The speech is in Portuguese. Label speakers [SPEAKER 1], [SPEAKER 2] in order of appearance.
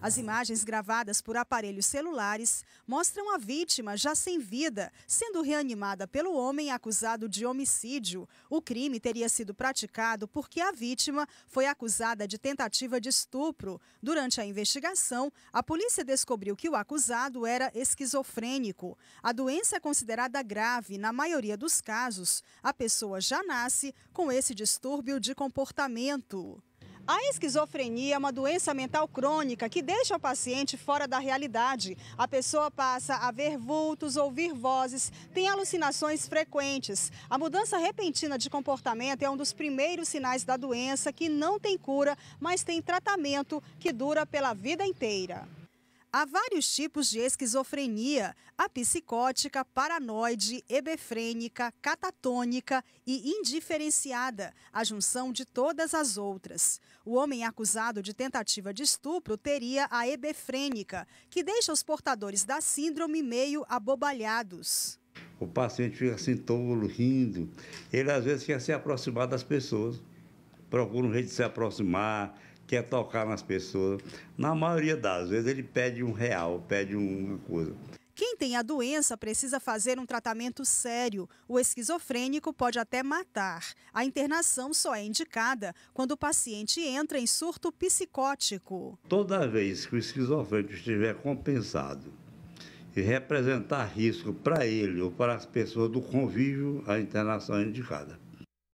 [SPEAKER 1] As imagens gravadas por aparelhos celulares mostram a vítima já sem vida, sendo reanimada pelo homem acusado de homicídio. O crime teria sido praticado porque a vítima foi acusada de tentativa de estupro. Durante a investigação, a polícia descobriu que o acusado era esquizofrênico. A doença é considerada grave. Na maioria dos casos, a pessoa já nasce com esse distúrbio de comportamento. A esquizofrenia é uma doença mental crônica que deixa o paciente fora da realidade. A pessoa passa a ver vultos, ouvir vozes, tem alucinações frequentes. A mudança repentina de comportamento é um dos primeiros sinais da doença que não tem cura, mas tem tratamento que dura pela vida inteira. Há vários tipos de esquizofrenia: a psicótica, paranoide, hebefrênica, catatônica e indiferenciada, a junção de todas as outras. O homem acusado de tentativa de estupro teria a hebefrênica, que deixa os portadores da síndrome meio abobalhados.
[SPEAKER 2] O paciente fica assim tolo, rindo. Ele às vezes quer se aproximar das pessoas. Procura um jeito de se aproximar, quer é tocar nas pessoas. Na maioria das vezes ele pede um real, pede uma coisa.
[SPEAKER 1] Quem tem a doença precisa fazer um tratamento sério. O esquizofrênico pode até matar. A internação só é indicada quando o paciente entra em surto psicótico.
[SPEAKER 2] Toda vez que o esquizofrênico estiver compensado e representar risco para ele ou para as pessoas do convívio, a internação é indicada.